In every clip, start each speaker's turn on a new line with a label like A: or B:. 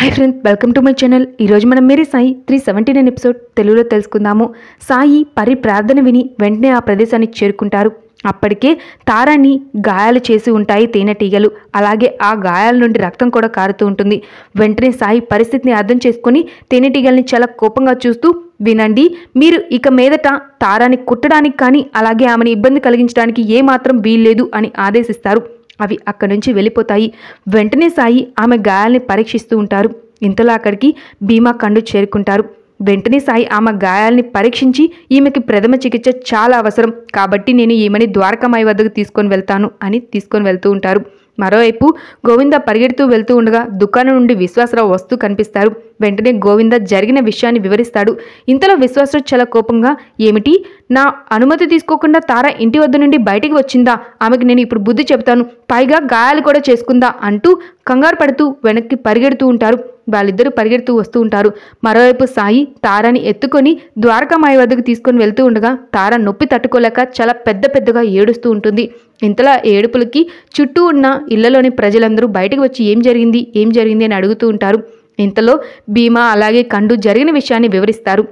A: high friends welcome to my channel ఈరోజు మనం Meri Sai three seventy nine episode తెలుగులో తెలుసుకుందాము సాయి పరి ప్రార్థన విని వెంటనే ఆ ప్రదేశానికి చేరుకుంటారు అప్పటికే తారాన్ని గాయాలు చేసి ఉంటాయి తేనెటీగలు అలాగే ఆ గాయాల నుండి రక్తం కూడా కారుతూ ఉంటుంది వెంటనే సాయి పరిస్థితిని అర్థం చేసుకొని తేనెటీగల్ని చాలా కోపంగా చూస్తూ వినండి మీరు ఇక మీదట తారాన్ని కుట్టడానికి కానీ అలాగే ఆమెను ఇబ్బంది కలిగించడానికి ఏమాత్రం వీల్లేదు అని ఆదేశిస్తారు అవి అక్కడి నుంచి వెళ్ళిపోతాయి వెంటనే సాయి ఆమె గాయాల్ని పరీక్షిస్తూ ఉంటారు ఇంతలో అక్కడికి భీమా కండు చేరుకుంటారు వెంటనే సాయి ఆమె గాయాల్ని పరీక్షించి ఈమెకి ప్రథమ చికిత్స చాలా అవసరం కాబట్టి నేను ఈమెని ద్వారకామాయి వద్దకు తీసుకొని వెళ్తాను అని తీసుకొని వెళ్తూ ఉంటారు మరోవైపు గోవింద పరిగెడుతూ వెళ్తూ ఉండగా దుకాణం నుండి విశ్వాసరావు వస్తూ కనిపిస్తారు వెంటనే గోవింద జరిగిన విషయాన్ని వివరిస్తాడు ఇంతలో విశ్వాసుడు చాలా కోపంగా ఏమిటి నా అనుమతి తీసుకోకుండా తార ఇంటి వద్ద నుండి బయటికి వచ్చిందా ఆమెకి నేను ఇప్పుడు బుద్ధి చెబుతాను పైగా గాయాలు కూడా చేసుకుందా అంటూ కంగారు పడుతూ వెనక్కి పరిగెడుతూ ఉంటారు వాళ్ళిద్దరూ పరిగెడుతూ వస్తూ ఉంటారు మరోవైపు సాయి తారాని ఎత్తుకొని ద్వారకా మాయ వద్దకు తీసుకొని వెళ్తూ ఉండగా తార నొప్పి తట్టుకోలేక చాలా పెద్ద పెద్దగా ఏడుస్తూ ఉంటుంది ఇంతలా ఏడుపులకి చుట్టూ ఉన్న ఇళ్లలోని ప్రజలందరూ బయటకు వచ్చి ఏం జరిగింది ఏం జరిగింది అని అడుగుతూ ఉంటారు ఇంతలో భీమా అలాగే కండు జరిగిన విషయాన్ని వివరిస్తారు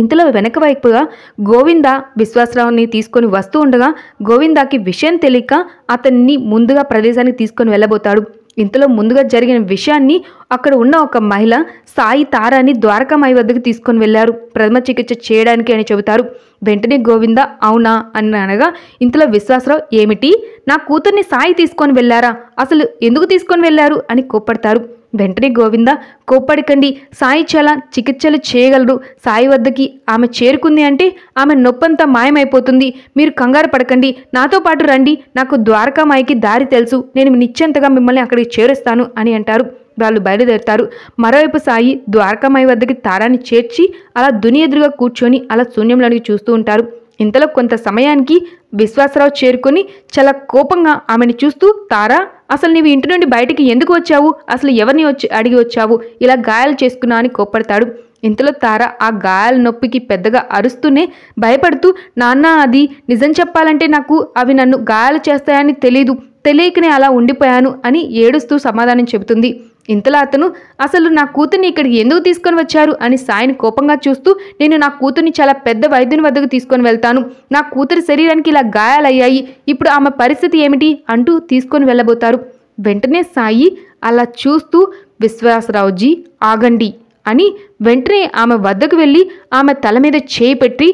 A: ఇంతలో వెనక వైపుగా గోవింద విశ్వాసరావుని తీసుకొని వస్తూ ఉండగా గోవిందాకి విషయం తెలియక అతన్ని ముందుగా ప్రదేశానికి తీసుకొని వెళ్ళబోతాడు ఇంతలో ముందుగా జరిగిన విషయాన్ని అక్కడ ఉన్న ఒక మహిళ సాయి తారాని ద్వారకామాయి వద్దకు తీసుకొని వెళ్ళారు ప్రథమ చికిత్స చేయడానికి అని చెబుతారు వెంటనే గోవింద అవునా అని అనగా ఇంతలో విశ్వాసరావు ఏమిటి నా కూతుర్ని సాయి తీసుకొని వెళ్ళారా అసలు ఎందుకు తీసుకొని వెళ్ళారు అని కోప్పడతారు వెంటనే గోవింద కోప్పడకండి సాయి చాలా చికిత్సలు చేయగలరు సాయి వద్దకి ఆమె చేరుకుంది అంటే ఆమె నొప్పంతా మాయమైపోతుంది మీరు కంగారు పడకండి నాతో పాటు రండి నాకు ద్వారకామాయికి దారి తెలుసు నేను నిశ్చంతగా మిమ్మల్ని అక్కడికి చేరుస్తాను అని అంటారు వాళ్ళు బయలుదేరుతారు మరోవైపు సాయి ద్వారకామాయి వద్దకి తారాన్ని చేర్చి అలా దుని ఎదురుగా కూర్చొని అలా శూన్యంలోనికి చూస్తూ ఉంటారు ఇంతలో కొంత సమయానికి విశ్వాసరావు చేరుకొని చాలా కోపంగా ఆమెను చూస్తూ తారా అసలు నీవు ఇంటి నుండి బయటికి ఎందుకు వచ్చావు అసలు ఎవరిని వచ్చి అడిగి వచ్చావు ఇలా గాయాలు చేసుకున్నా అని కోప్పడతాడు ఇంతలో తార ఆ గాయాల నొప్పికి పెద్దగా అరుస్తూనే భయపడుతూ నాన్న అది నిజం చెప్పాలంటే నాకు అవి నన్ను గాయాలు చేస్తాయని తెలీదు తెలియకనే అలా ఉండిపోయాను అని ఏడుస్తూ సమాధానం చెబుతుంది ఇంతలో అతను అసలు నా కూతుర్ని ఇక్కడికి ఎందుకు తీసుకొని వచ్చారు అని సాయిని కోపంగా చూస్తూ నేను నా కూతుర్ని చాలా పెద్ద వైద్యుని వద్దకు తీసుకొని వెళ్తాను నా కూతురి శరీరానికి ఇలా గాయాలయ్యాయి ఇప్పుడు ఆమె పరిస్థితి ఏమిటి అంటూ తీసుకొని వెళ్ళబోతారు వెంటనే సాయి అలా చూస్తూ విశ్వాసరావుజీ ఆగండి అని వెంటనే ఆమె వద్దకు వెళ్ళి ఆమె తల మీద చేయి పెట్టి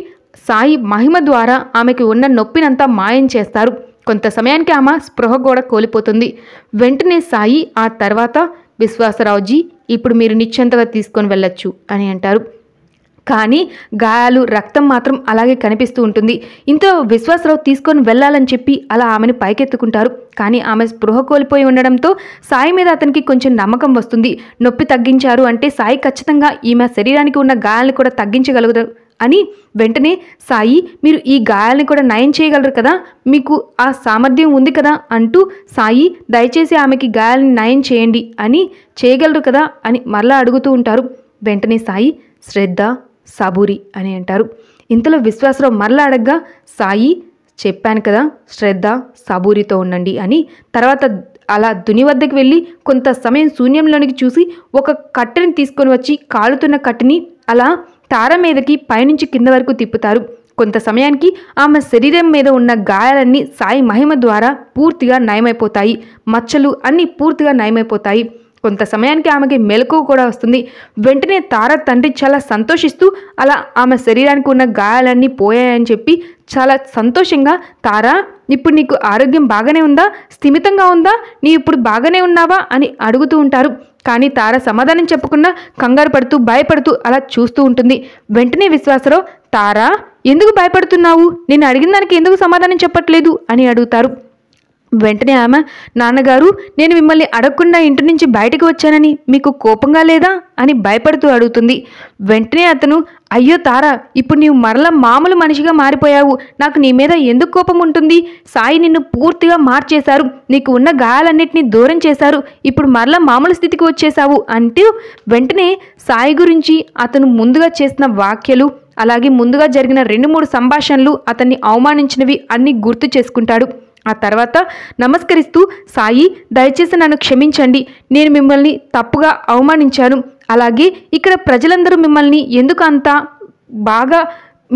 A: సాయి మహిమ ద్వారా ఆమెకి ఉన్న నొప్పినంతా మాయం చేస్తారు కొంత సమయానికి ఆమె స్పృహ కూడా కోల్పోతుంది వెంటనే సాయి ఆ తర్వాత విశ్వాసరావుజీ ఇప్పుడు మీరు నిశ్చంతగా తీసుకొని వెళ్ళొచ్చు అని అంటారు కానీ గాయాలు రక్తం మాత్రం అలాగే కనిపిస్తూ ఉంటుంది ఇంత విశ్వాసరావు తీసుకొని వెళ్ళాలని చెప్పి అలా ఆమెను పైకెత్తుకుంటారు కానీ ఆమె స్పృహ కోల్పోయి ఉండడంతో సాయి మీద అతనికి కొంచెం నమ్మకం వస్తుంది నొప్పి తగ్గించారు అంటే సాయి ఖచ్చితంగా ఈమె శరీరానికి ఉన్న గాయాలను కూడా తగ్గించగలుగుతారు అని వెంటనే సాయి మీరు ఈ గాయాల్ని కూడా నయం చేయగలరు కదా మీకు ఆ సామర్థ్యం ఉంది కదా అంటూ సాయి దయచేసి ఆమెకి గాయాల్ని నయం చేయండి అని చేయగలరు కదా అని మరలా అడుగుతూ ఉంటారు వెంటనే సాయి శ్రద్ధ సబూరి అని అంటారు ఇంతలో విశ్వాసరావు మరలా అడగ్గా సాయి చెప్పాను కదా శ్రద్ధ సబూరితో ఉండండి అని తర్వాత అలా దుని వద్దకు వెళ్ళి కొంత సమయం శూన్యంలోనికి చూసి ఒక కట్టెని తీసుకొని వచ్చి కాలుతున్న కట్టెని అలా తార మీదకి పైనుంచి కింద వరకు తిప్పుతారు కొంత సమయానికి ఆమె శరీరం మీద ఉన్న గాయాలన్నీ సాయి మహిమ ద్వారా పూర్తిగా నయమైపోతాయి మచ్చలు అన్నీ పూర్తిగా నయమైపోతాయి కొంత సమయానికి ఆమెకి మెలకువ కూడా వస్తుంది వెంటనే తార తండ్రి చాలా సంతోషిస్తూ అలా ఆమె శరీరానికి ఉన్న గాయాలన్నీ పోయాయని చెప్పి చాలా సంతోషంగా తార ఇప్పుడు నీకు ఆరోగ్యం బాగానే ఉందా స్థిమితంగా ఉందా నీ ఇప్పుడు బాగానే ఉన్నావా అని అడుగుతూ ఉంటారు కానీ తార సమాధానం చెప్పకుండా కంగారు పడుతూ భయపడుతూ అలా చూస్తూ ఉంటుంది వెంటనే విశ్వాసరావు తారా ఎందుకు భయపడుతున్నావు నేను అడిగిన దానికి ఎందుకు సమాధానం చెప్పట్లేదు అని అడుగుతారు వెంటనే ఆమె నాన్నగారు నేను మిమ్మల్ని అడగకుండా ఇంటి నుంచి బయటకు వచ్చానని మీకు కోపంగా లేదా అని భయపడుతూ అడుగుతుంది వెంటనే అతను అయ్యో తారా ఇప్పుడు నీవు మరలా మామూలు మనిషిగా మారిపోయావు నాకు నీ మీద ఎందుకు కోపం ఉంటుంది సాయి నిన్ను పూర్తిగా మార్చేశారు నీకు ఉన్న గాయాలన్నింటినీ దూరం చేశారు ఇప్పుడు మరలా మామూలు స్థితికి వచ్చేశావు అంటూ వెంటనే సాయి గురించి అతను ముందుగా చేసిన వాక్యలు అలాగే ముందుగా జరిగిన రెండు మూడు సంభాషణలు అతన్ని అవమానించినవి అన్నీ గుర్తు చేసుకుంటాడు ఆ తర్వాత నమస్కరిస్తూ సాయి దయచేసి నన్ను క్షమించండి నేను మిమ్మల్ని తప్పుగా అవమానించాను అలాగే ఇక్కడ ప్రజలందరూ మిమ్మల్ని ఎందుకు అంత బాగా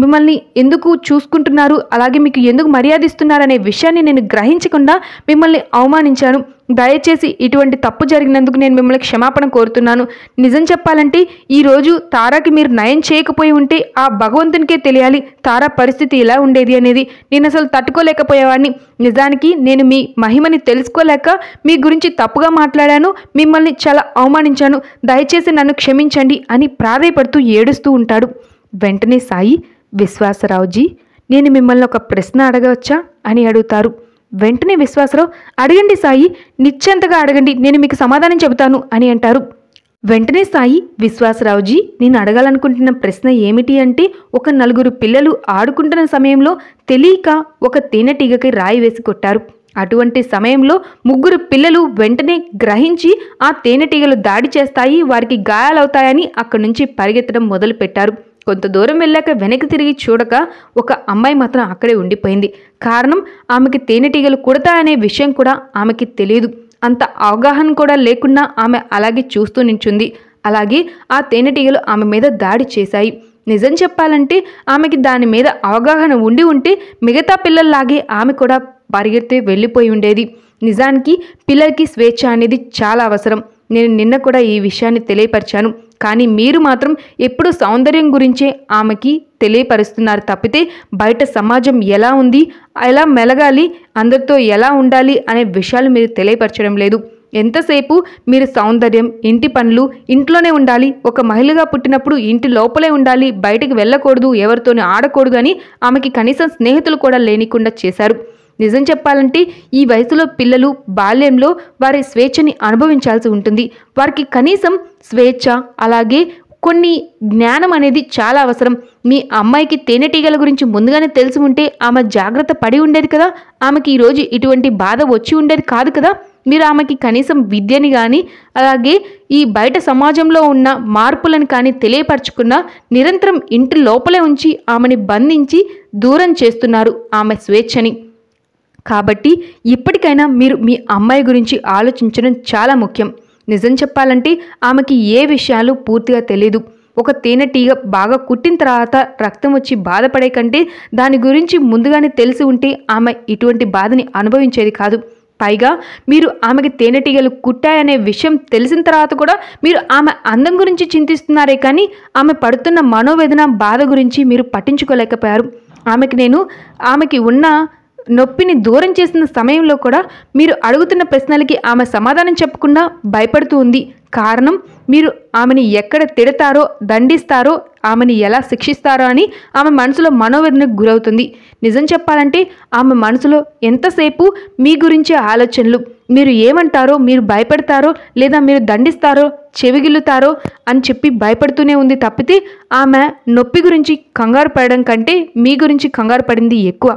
A: మిమ్మల్ని ఎందుకు చూసుకుంటున్నారు అలాగే మీకు ఎందుకు మర్యాదిస్తున్నారు అనే విషయాన్ని నేను గ్రహించకుండా మిమ్మల్ని అవమానించాను దయచేసి ఇటువంటి తప్పు జరిగినందుకు నేను మిమ్మల్ని క్షమాపణ కోరుతున్నాను నిజం చెప్పాలంటే ఈరోజు తారాకి మీరు నయం చేయకపోయి ఉంటే ఆ భగవంతునికే తెలియాలి తారా పరిస్థితి ఇలా ఉండేది అనేది నేను అసలు తట్టుకోలేకపోయేవాడిని నిజానికి నేను మీ మహిమని తెలుసుకోలేక మీ గురించి తప్పుగా మాట్లాడాను మిమ్మల్ని చాలా అవమానించాను దయచేసి నన్ను క్షమించండి అని ప్రాధేయపడుతూ ఏడుస్తూ ఉంటాడు వెంటనే సాయి విశ్వాసరావుజీ నేను మిమ్మల్ని ఒక ప్రశ్న అడగవచ్చా అని అడుగుతారు వెంటనే విశ్వాసరావు అడగండి సాయి నిశ్చంతగా అడగండి నేను మీకు సమాధానం చెబుతాను అని అంటారు వెంటనే సాయి విశ్వాసరావుజీ నేను అడగాలనుకుంటున్న ప్రశ్న ఏమిటి అంటే ఒక నలుగురు పిల్లలు ఆడుకుంటున్న సమయంలో తెలియక ఒక తేనెటీగకి రాయి వేసి కొట్టారు అటువంటి సమయంలో ముగ్గురు పిల్లలు వెంటనే గ్రహించి ఆ తేనెటీగలు దాడి చేస్తాయి వారికి గాయాలవుతాయని అక్కడి నుంచి పరిగెత్తడం మొదలుపెట్టారు కొంత దూరం వెళ్ళాక వెనక్కి తిరిగి చూడక ఒక అమ్మాయి మాత్రం అక్కడే ఉండిపోయింది కారణం ఆమెకి తేనెటీగలు కుడతా అనే విషయం కూడా ఆమెకి తెలియదు అంత అవగాహన కూడా లేకుండా ఆమె అలాగే చూస్తూ నించుంది అలాగే ఆ తేనెటీగలు ఆమె మీద దాడి చేశాయి నిజం చెప్పాలంటే ఆమెకి దాని మీద అవగాహన ఉండి ఉంటే మిగతా పిల్లల్లాగే ఆమె కూడా పరిగెత్తే వెళ్ళిపోయి ఉండేది నిజానికి పిల్లలకి స్వేచ్ఛ అనేది చాలా అవసరం నేను నిన్న కూడా ఈ విషయాన్ని తెలియపరిచాను కానీ మీరు మాత్రం ఎప్పుడు సౌందర్యం గురించే ఆమెకి తెలియపరుస్తున్నారు తప్పితే బయట సమాజం ఎలా ఉంది ఎలా మెలగాలి అందరితో ఎలా ఉండాలి అనే విషయాలు మీరు తెలియపరచడం లేదు ఎంతసేపు మీరు సౌందర్యం ఇంటి పనులు ఇంట్లోనే ఉండాలి ఒక మహిళగా పుట్టినప్పుడు ఇంటి లోపలే ఉండాలి బయటికి వెళ్ళకూడదు ఎవరితోనే ఆడకూడదు అని ఆమెకి కనీసం స్నేహితులు కూడా లేనికుండా చేశారు నిజం చెప్పాలంటే ఈ వయసులో పిల్లలు బాల్యంలో వారి స్వేచ్ఛని అనుభవించాల్సి ఉంటుంది వారికి కనీసం స్వేచ్ఛ అలాగే కొన్ని జ్ఞానం అనేది చాలా అవసరం మీ అమ్మాయికి తేనెటీగల గురించి ముందుగానే తెలిసి ఉంటే ఆమె జాగ్రత్త పడి ఉండేది కదా ఆమెకి ఈరోజు ఇటువంటి బాధ వచ్చి ఉండేది కాదు కదా మీరు ఆమెకి కనీసం విద్యని కానీ అలాగే ఈ బయట సమాజంలో ఉన్న మార్పులను కానీ తెలియపరచుకున్న నిరంతరం ఇంటి లోపలే ఉంచి ఆమెని బంధించి దూరం చేస్తున్నారు ఆమె స్వేచ్ఛని కాబట్టి ఇప్పటికైనా మీరు మీ అమ్మాయి గురించి ఆలోచించడం చాలా ముఖ్యం నిజం చెప్పాలంటే ఆమెకి ఏ విషయాలు పూర్తిగా తెలీదు ఒక తేనెటీగ బాగా కుట్టిన తర్వాత రక్తం వచ్చి బాధపడే కంటే దాని గురించి ముందుగానే తెలిసి ఉంటే ఆమె ఇటువంటి బాధని అనుభవించేది కాదు పైగా మీరు ఆమెకి తేనెటీగలు కుట్టాయనే విషయం తెలిసిన తర్వాత కూడా మీరు ఆమె అందం గురించి చింతిస్తున్నారే కానీ ఆమె పడుతున్న మనోవేదన బాధ గురించి మీరు పట్టించుకోలేకపోయారు ఆమెకి నేను ఆమెకి ఉన్న నొప్పిని దూరం చేసిన సమయంలో కూడా మీరు అడుగుతున్న ప్రశ్నలకి ఆమె సమాధానం చెప్పకుండా భయపడుతూ ఉంది కారణం మీరు ఆమెని ఎక్కడ తిడతారో దండిస్తారో ఆమెని ఎలా శిక్షిస్తారో అని ఆమె మనసులో మనోవేదనకు గురవుతుంది నిజం చెప్పాలంటే ఆమె మనసులో ఎంతసేపు మీ గురించే ఆలోచనలు మీరు ఏమంటారో మీరు భయపడతారో లేదా మీరు దండిస్తారో చెవిగిల్లుతారో అని చెప్పి భయపడుతూనే ఉంది తప్పితే ఆమె నొప్పి గురించి కంగారు పడడం కంటే మీ గురించి కంగారు పడింది ఎక్కువ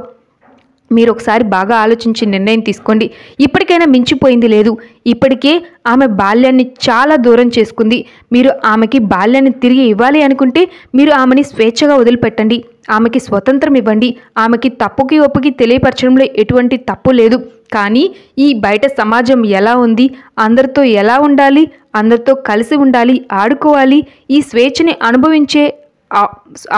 A: మీరు ఒకసారి బాగా ఆలోచించి నిర్ణయం తీసుకోండి ఇప్పటికైనా మించిపోయింది లేదు ఇప్పటికే ఆమె బాల్యాన్ని చాలా దూరం చేసుకుంది మీరు ఆమెకి బాల్యాన్ని తిరిగి ఇవ్వాలి అనుకుంటే మీరు ఆమెని స్వేచ్ఛగా వదిలిపెట్టండి ఆమెకి స్వతంత్రం ఇవ్వండి ఆమెకి తప్పుకి ఒప్పుకి తెలియపరచడంలో ఎటువంటి తప్పు లేదు కానీ ఈ బయట సమాజం ఎలా ఉంది అందరితో ఎలా ఉండాలి అందరితో కలిసి ఉండాలి ఆడుకోవాలి ఈ స్వేచ్ఛని అనుభవించే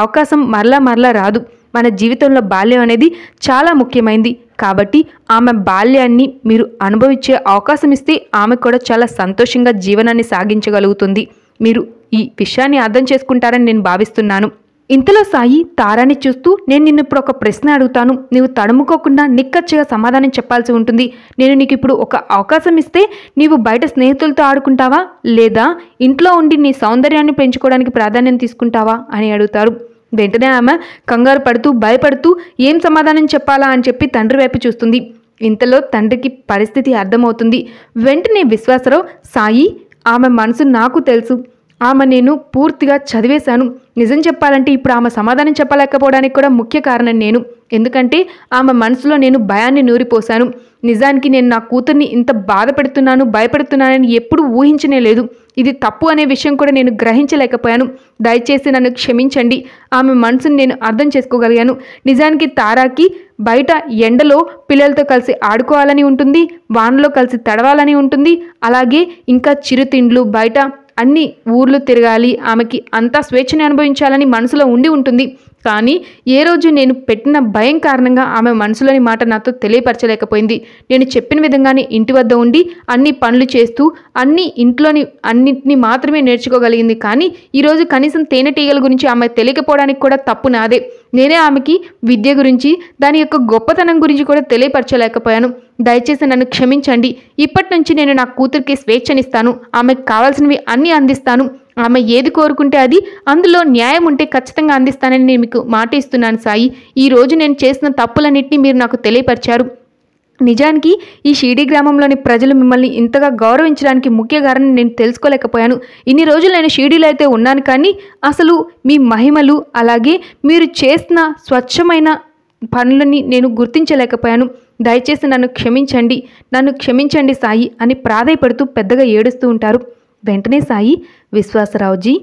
A: అవకాశం మరలా మరలా రాదు మన జీవితంలో బాల్యం అనేది చాలా ముఖ్యమైనది కాబట్టి ఆమె బాల్యాన్ని మీరు అనుభవించే అవకాశం ఇస్తే ఆమె కూడా చాలా సంతోషంగా జీవనాన్ని సాగించగలుగుతుంది మీరు ఈ విషయాన్ని అర్థం చేసుకుంటారని నేను భావిస్తున్నాను ఇంతలో సాయి తారాని చూస్తూ నేను నిన్ను ఇప్పుడు ఒక ప్రశ్న అడుగుతాను నీవు తడుముకోకుండా నిక్కచ్చిగా సమాధానం చెప్పాల్సి ఉంటుంది నేను నీకు ఇప్పుడు ఒక అవకాశం ఇస్తే నీవు బయట స్నేహితులతో ఆడుకుంటావా లేదా ఇంట్లో ఉండి నీ సౌందర్యాన్ని పెంచుకోవడానికి ప్రాధాన్యం తీసుకుంటావా అని అడుగుతారు వెంటనే ఆమె కంగారు పడుతూ భయపడుతూ ఏం సమాధానం చెప్పాలా అని చెప్పి తండ్రి వైపు చూస్తుంది ఇంతలో తండ్రికి పరిస్థితి అర్థమవుతుంది వెంటనే విశ్వాసరావు సాయి ఆమె మనసు నాకు తెలుసు ఆమె నేను పూర్తిగా చదివేశాను నిజం చెప్పాలంటే ఇప్పుడు ఆమె సమాధానం చెప్పలేకపోవడానికి కూడా ముఖ్య కారణం నేను ఎందుకంటే ఆమె మనసులో నేను భయాన్ని నూరిపోశాను నిజానికి నేను నా కూతుర్ని ఇంత బాధ పెడుతున్నాను భయపడుతున్నానని ఎప్పుడు ఊహించనే లేదు ఇది తప్పు అనే విషయం కూడా నేను గ్రహించలేకపోయాను దయచేసి నన్ను క్షమించండి ఆమె మనసును నేను అర్థం చేసుకోగలిగాను నిజానికి తారాకి బయట ఎండలో పిల్లలతో కలిసి ఆడుకోవాలని ఉంటుంది వానలో కలిసి తడవాలని ఉంటుంది అలాగే ఇంకా చిరుతిండ్లు బయట అన్ని ఊర్లు తిరగాలి ఆమెకి అంతా స్వేచ్ఛని అనుభవించాలని మనసులో ఉండి ఉంటుంది కానీ ఏ రోజు నేను పెట్టిన భయం కారణంగా ఆమె మనసులోని మాట నాతో తెలియపరచలేకపోయింది నేను చెప్పిన విధంగానే ఇంటి వద్ద ఉండి అన్ని పనులు చేస్తూ అన్ని ఇంట్లోని అన్నింటినీ మాత్రమే నేర్చుకోగలిగింది కానీ ఈరోజు కనీసం తేనెటీగల గురించి ఆమె తెలియకపోవడానికి కూడా తప్పు నాదే నేనే ఆమెకి విద్య గురించి దాని యొక్క గొప్పతనం గురించి కూడా తెలియపరచలేకపోయాను దయచేసి నన్ను క్షమించండి ఇప్పటి నుంచి నేను నా కూతురికి స్వేచ్ఛనిస్తాను ఆమెకు కావాల్సినవి అన్నీ అందిస్తాను ఆమె ఏది కోరుకుంటే అది అందులో న్యాయం ఉంటే ఖచ్చితంగా అందిస్తానని నేను మీకు మాట ఇస్తున్నాను సాయి ఈరోజు నేను చేసిన తప్పులన్నింటినీ మీరు నాకు తెలియపరిచారు నిజానికి ఈ షీడీ గ్రామంలోని ప్రజలు మిమ్మల్ని ఇంతగా గౌరవించడానికి ముఖ్య కారణం నేను తెలుసుకోలేకపోయాను ఇన్ని రోజులు నేను షీడీలో అయితే ఉన్నాను కానీ అసలు మీ మహిమలు అలాగే మీరు చేసిన స్వచ్ఛమైన పనులని నేను గుర్తించలేకపోయాను దయచేసి నన్ను క్షమించండి నన్ను క్షమించండి సాయి అని ప్రాధాయపడుతూ పెద్దగా ఏడుస్తూ ఉంటారు వెంటనే సాయి విశ్వాసరావుజీ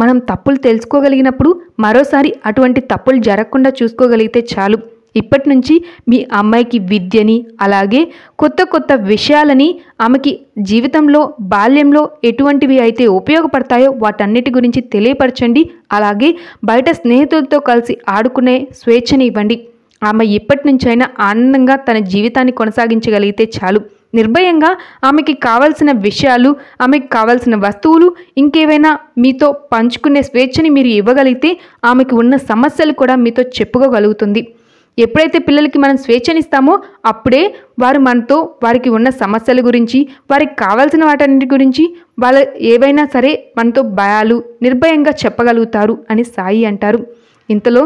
A: మనం తప్పులు తెలుసుకోగలిగినప్పుడు మరోసారి అటువంటి తప్పులు జరగకుండా చూసుకోగలిగితే చాలు ఇప్పటి నుంచి మీ అమ్మాయికి విద్యని అలాగే కొత్త కొత్త విషయాలని ఆమెకి జీవితంలో బాల్యంలో ఎటువంటివి అయితే ఉపయోగపడతాయో వాటన్నిటి గురించి తెలియపరచండి అలాగే బయట స్నేహితులతో కలిసి ఆడుకునే స్వేచ్ఛని ఇవ్వండి ఆమె ఇప్పటి నుంచైనా ఆనందంగా తన జీవితాన్ని కొనసాగించగలిగితే చాలు నిర్భయంగా ఆమెకి కావలసిన విషయాలు ఆమెకి కావలసిన వస్తువులు ఇంకేవైనా మీతో పంచుకునే స్వేచ్ఛని మీరు ఇవ్వగలిగితే ఆమెకి ఉన్న సమస్యలు కూడా మీతో చెప్పుకోగలుగుతుంది ఎప్పుడైతే పిల్లలకి మనం స్వేచ్ఛనిస్తామో అప్పుడే వారు మనతో వారికి ఉన్న సమస్యల గురించి వారికి కావాల్సిన వాటన్నిటి గురించి వాళ్ళ ఏవైనా సరే మనతో భయాలు నిర్భయంగా చెప్పగలుగుతారు అని సాయి అంటారు ఇంతలో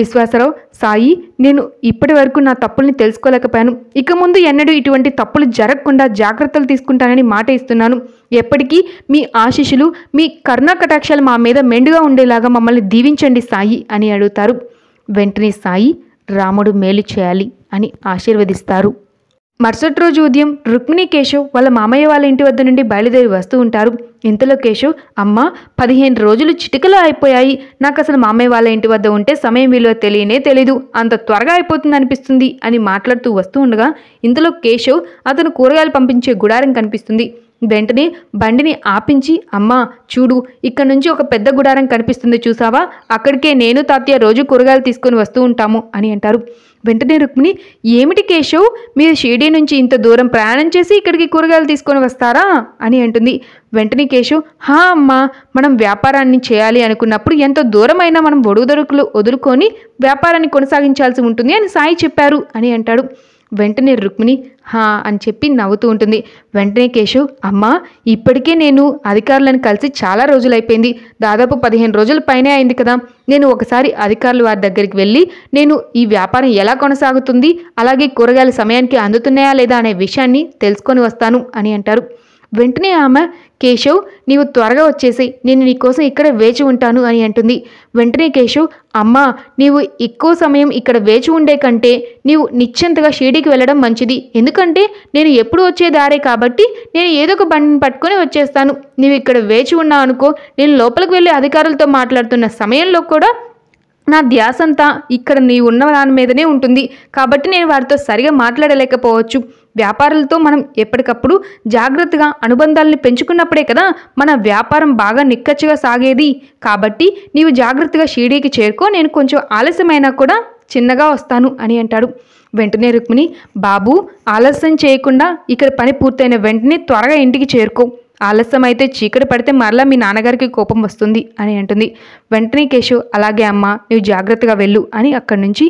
A: విశ్వాసరావు సాయి నేను ఇప్పటి వరకు నా తప్పుల్ని తెలుసుకోలేకపోయాను ఇక ముందు ఎన్నడూ ఇటువంటి తప్పులు జరగకుండా జాగ్రత్తలు తీసుకుంటానని మాట ఇస్తున్నాను ఎప్పటికీ మీ ఆశీషులు మీ కర్ణాకటాక్షాలు మా మీద మెండుగా ఉండేలాగా మమ్మల్ని దీవించండి సాయి అని అడుగుతారు వెంటనే సాయి రాముడు మేలు చేయాలి అని ఆశీర్వదిస్తారు మరుసటి రోజు ఉదయం రుక్మిణి కేశవ్ వాళ్ళ మామయ్య వాళ్ళ ఇంటి వద్ద నుండి బయలుదేరి వస్తూ ఉంటారు ఇంతలో కేశవ్ అమ్మ పదిహేను రోజులు చిటికలో అయిపోయాయి నాకు అసలు మామయ్య వాళ్ళ ఇంటి వద్ద ఉంటే సమయం విలువ తెలియనే తెలీదు అంత త్వరగా అయిపోతుంది అనిపిస్తుంది అని మాట్లాడుతూ వస్తూ ఉండగా ఇంతలో కేశవ్ అతను కూరగాయలు పంపించే గుడారం కనిపిస్తుంది వెంటనే బండిని ఆపించి అమ్మ చూడు ఇక్కడ నుంచి ఒక పెద్ద గుడారం కనిపిస్తుంది చూసావా అక్కడికే నేను తాతయ్య రోజు కూరగాయలు తీసుకొని వస్తూ ఉంటాము అని అంటారు వెంటనే రుక్మిణి ఏమిటి కేశవ్ మీరు షిర్డీ నుంచి ఇంత దూరం ప్రయాణం చేసి ఇక్కడికి కూరగాయలు తీసుకొని వస్తారా అని అంటుంది వెంటనే కేశవ్ హా అమ్మా మనం వ్యాపారాన్ని చేయాలి అనుకున్నప్పుడు ఎంత దూరమైనా మనం ఒడుగుదొరుకులు వదులుకొని వ్యాపారాన్ని కొనసాగించాల్సి ఉంటుంది అని సాయి చెప్పారు అని అంటాడు వెంటనే రుక్మిణి హా అని చెప్పి నవ్వుతూ ఉంటుంది వెంటనే కేశవ్ అమ్మా ఇప్పటికే నేను అధికారులను కలిసి చాలా రోజులైపోయింది దాదాపు పదిహేను రోజుల పైనే అయింది కదా నేను ఒకసారి అధికారులు వారి దగ్గరికి వెళ్ళి నేను ఈ వ్యాపారం ఎలా కొనసాగుతుంది అలాగే కూరగాయల సమయానికి అందుతున్నాయా లేదా అనే విషయాన్ని తెలుసుకొని వస్తాను అని అంటారు వెంటనే ఆమె కేశవ్ నీవు త్వరగా వచ్చేసి నేను నీకోసం ఇక్కడ వేచి ఉంటాను అని అంటుంది వెంటనే కేశవ్ అమ్మా నీవు ఎక్కువ సమయం ఇక్కడ వేచి ఉండే కంటే నీవు నిశ్చింతగా షిరిడీకి వెళ్ళడం మంచిది ఎందుకంటే నేను ఎప్పుడు వచ్చే దారే కాబట్టి నేను ఏదో ఒక బండిని పట్టుకొని వచ్చేస్తాను నీవు ఇక్కడ వేచి ఉన్నావు అనుకో నేను లోపలికి వెళ్ళే అధికారులతో మాట్లాడుతున్న సమయంలో కూడా నా ధ్యాసంతా ఇక్కడ నీ ఉన్న దాని మీదనే ఉంటుంది కాబట్టి నేను వారితో సరిగా మాట్లాడలేకపోవచ్చు వ్యాపారులతో మనం ఎప్పటికప్పుడు జాగ్రత్తగా అనుబంధాలను పెంచుకున్నప్పుడే కదా మన వ్యాపారం బాగా నిక్కచ్చగా సాగేది కాబట్టి నీవు జాగ్రత్తగా షీడీకి చేరుకో నేను కొంచెం ఆలస్యమైనా కూడా చిన్నగా వస్తాను అని అంటాడు వెంటనే రుక్మిణి బాబు ఆలస్యం చేయకుండా ఇక్కడ పని పూర్తయిన వెంటనే త్వరగా ఇంటికి చేరుకో ఆలస్యం అయితే చీకటి పడితే మరలా మీ నాన్నగారికి కోపం వస్తుంది అని అంటుంది వెంటనే కేశవ్ అలాగే అమ్మ నువ్వు జాగ్రత్తగా వెళ్ళు అని అక్కడి నుంచి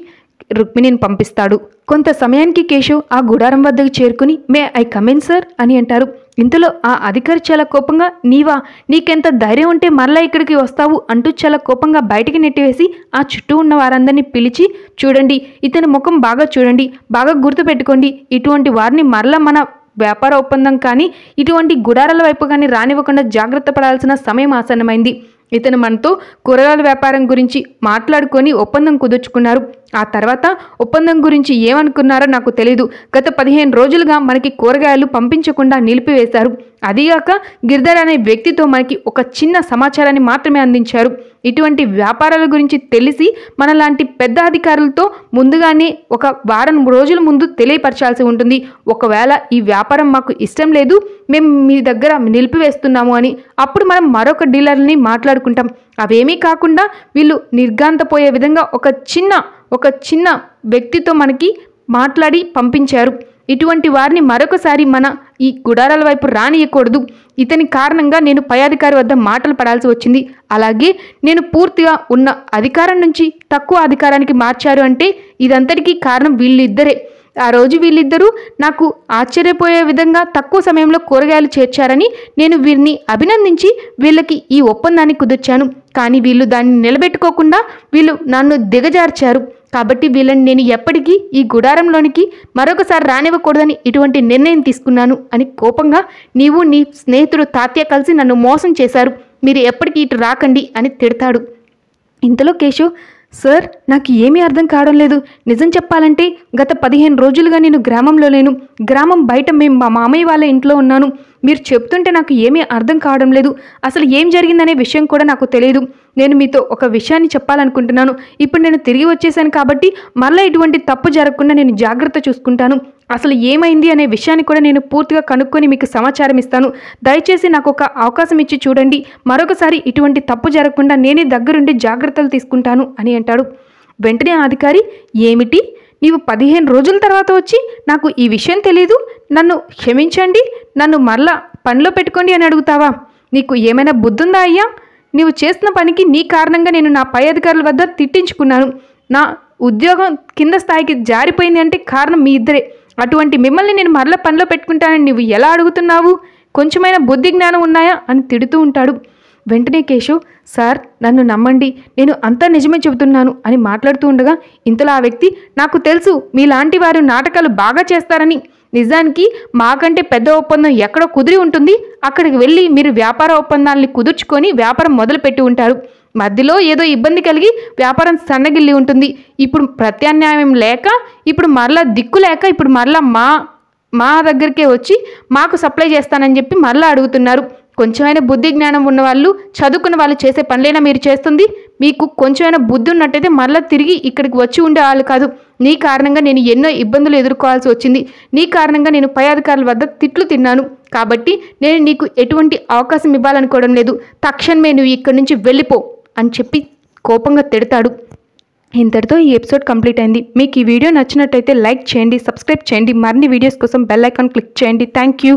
A: రుక్మిణిని పంపిస్తాడు కొంత సమయానికి కేశవ్ ఆ గుడారం వద్దకు చేరుకుని మే ఐ కమెన్ సార్ అని అంటారు ఇంతలో ఆ అధికారి చాలా కోపంగా నీవా నీకెంత ధైర్యం ఉంటే మరలా ఇక్కడికి వస్తావు అంటూ చాలా కోపంగా బయటికి నెట్టివేసి ఆ చుట్టూ ఉన్న వారందరినీ పిలిచి చూడండి ఇతని ముఖం బాగా చూడండి బాగా గుర్తుపెట్టుకోండి ఇటువంటి వారిని మరలా మన వ్యాపార ఒప్పందం కానీ ఇటువంటి గుడారాల వైపు కానీ రానివ్వకుండా జాగ్రత్త పడాల్సిన సమయం ఆసన్నమైంది ఇతను మనతో కూరగాయల వ్యాపారం గురించి మాట్లాడుకొని ఒప్పందం కుదుర్చుకున్నారు ఆ తర్వాత ఒప్పందం గురించి ఏమనుకున్నారో నాకు తెలీదు గత పదిహేను రోజులుగా మనకి కూరగాయలు పంపించకుండా నిలిపివేశారు అదిగాక గిర్ధర్ అనే వ్యక్తితో మనకి ఒక చిన్న సమాచారాన్ని మాత్రమే అందించారు ఇటువంటి వ్యాపారాల గురించి తెలిసి మనలాంటి పెద్ద అధికారులతో ముందుగానే ఒక వారం రోజుల ముందు తెలియపరచాల్సి ఉంటుంది ఒకవేళ ఈ వ్యాపారం మాకు ఇష్టం లేదు మేము మీ దగ్గర నిలిపివేస్తున్నాము అని అప్పుడు మనం మరొక డీలర్ని మాట్లాడుకుంటాం అవేమీ కాకుండా వీళ్ళు నిర్గాంతపోయే విధంగా ఒక చిన్న ఒక చిన్న వ్యక్తితో మనకి మాట్లాడి పంపించారు ఇటువంటి వారిని మరొకసారి మన ఈ గుడారాల వైపు రానియకూడదు ఇతని కారణంగా నేను పై అధికారి వద్ద మాటలు పడాల్సి వచ్చింది అలాగే నేను పూర్తిగా ఉన్న అధికారం నుంచి తక్కువ అధికారానికి మార్చారు అంటే ఇదంతటికీ కారణం వీళ్ళిద్దరే ఆ రోజు వీళ్ళిద్దరూ నాకు ఆశ్చర్యపోయే విధంగా తక్కువ సమయంలో కూరగాయలు చేర్చారని నేను వీరిని అభినందించి వీళ్ళకి ఈ ఒప్పందాన్ని కుదిర్చాను కానీ వీళ్ళు దాన్ని నిలబెట్టుకోకుండా వీళ్ళు నన్ను దిగజార్చారు కాబట్టి వీళ్ళని నేను ఎప్పటికీ ఈ గుడారంలోనికి మరొకసారి రానివ్వకూడదని ఇటువంటి నిర్ణయం తీసుకున్నాను అని కోపంగా నీవు నీ స్నేహితుడు తాత్య కలిసి నన్ను మోసం చేశారు మీరు ఎప్పటికీ ఇటు రాకండి అని తిడతాడు ఇంతలో కేశవ్ సార్ నాకు ఏమీ అర్థం కావడం లేదు నిజం చెప్పాలంటే గత పదిహేను రోజులుగా నేను గ్రామంలో లేను గ్రామం బయట మేము మా మామయ్య వాళ్ళ ఇంట్లో ఉన్నాను మీరు చెప్తుంటే నాకు ఏమీ అర్థం కావడం లేదు అసలు ఏం జరిగిందనే విషయం కూడా నాకు తెలియదు నేను మీతో ఒక విషయాన్ని చెప్పాలనుకుంటున్నాను ఇప్పుడు నేను తిరిగి వచ్చేసాను కాబట్టి మళ్ళీ ఇటువంటి తప్పు జరగకుండా నేను జాగ్రత్త చూసుకుంటాను అసలు ఏమైంది అనే విషయాన్ని కూడా నేను పూర్తిగా కనుక్కొని మీకు సమాచారం ఇస్తాను దయచేసి నాకు ఒక అవకాశం ఇచ్చి చూడండి మరొకసారి ఇటువంటి తప్పు జరగకుండా నేనే దగ్గరుండి జాగ్రత్తలు తీసుకుంటాను అని అంటాడు వెంటనే ఆ అధికారి ఏమిటి నీవు పదిహేను రోజుల తర్వాత వచ్చి నాకు ఈ విషయం తెలీదు నన్ను క్షమించండి నన్ను మరలా పనిలో పెట్టుకోండి అని అడుగుతావా నీకు ఏమైనా బుద్ధుందా అయ్యా నీవు చేస్తున్న పనికి నీ కారణంగా నేను నా పై అధికారుల వద్ద తిట్టించుకున్నాను నా ఉద్యోగం కింద స్థాయికి జారిపోయింది అంటే కారణం మీ ఇద్దరే అటువంటి మిమ్మల్ని నేను మరల పనిలో పెట్టుకుంటానని నువ్వు ఎలా అడుగుతున్నావు కొంచెమైనా బుద్ధి జ్ఞానం ఉన్నాయా అని తిడుతూ ఉంటాడు వెంటనే కేశవ్ సార్ నన్ను నమ్మండి నేను అంతా నిజమే చెబుతున్నాను అని మాట్లాడుతూ ఉండగా ఇంతలో ఆ వ్యక్తి నాకు తెలుసు మీలాంటి వారు నాటకాలు బాగా చేస్తారని నిజానికి మాకంటే పెద్ద ఒప్పందం ఎక్కడో కుదిరి ఉంటుంది అక్కడికి వెళ్ళి మీరు వ్యాపార ఒప్పందాల్ని కుదుర్చుకొని వ్యాపారం మొదలుపెట్టి ఉంటారు మధ్యలో ఏదో ఇబ్బంది కలిగి వ్యాపారం సన్నగిల్లి ఉంటుంది ఇప్పుడు ప్రత్యామ్నాయం లేక ఇప్పుడు మరలా దిక్కు లేక ఇప్పుడు మరలా మా మా దగ్గరికే వచ్చి మాకు సప్లై చేస్తానని చెప్పి మరలా అడుగుతున్నారు కొంచెమైనా బుద్ధి జ్ఞానం ఉన్నవాళ్ళు చదువుకున్న వాళ్ళు చేసే పనులైనా మీరు చేస్తుంది మీకు కొంచెమైనా బుద్ధి ఉన్నట్టయితే మళ్ళీ తిరిగి ఇక్కడికి వచ్చి ఉండే వాళ్ళు కాదు నీ కారణంగా నేను ఎన్నో ఇబ్బందులు ఎదుర్కోవాల్సి వచ్చింది నీ కారణంగా నేను పై అధికారుల వద్ద తిట్లు తిన్నాను కాబట్టి నేను నీకు ఎటువంటి అవకాశం ఇవ్వాలనుకోవడం లేదు తక్షణమే నువ్వు ఇక్కడి నుంచి వెళ్ళిపో అని చెప్పి కోపంగా తిడతాడు ఇంతటితో ఈ ఎపిసోడ్ కంప్లీట్ అయింది మీకు ఈ వీడియో నచ్చినట్టయితే లైక్ చేయండి సబ్స్క్రైబ్ చేయండి మరిన్ని వీడియోస్ కోసం బెల్ ఐకాన్ క్లిక్ చేయండి థ్యాంక్ యూ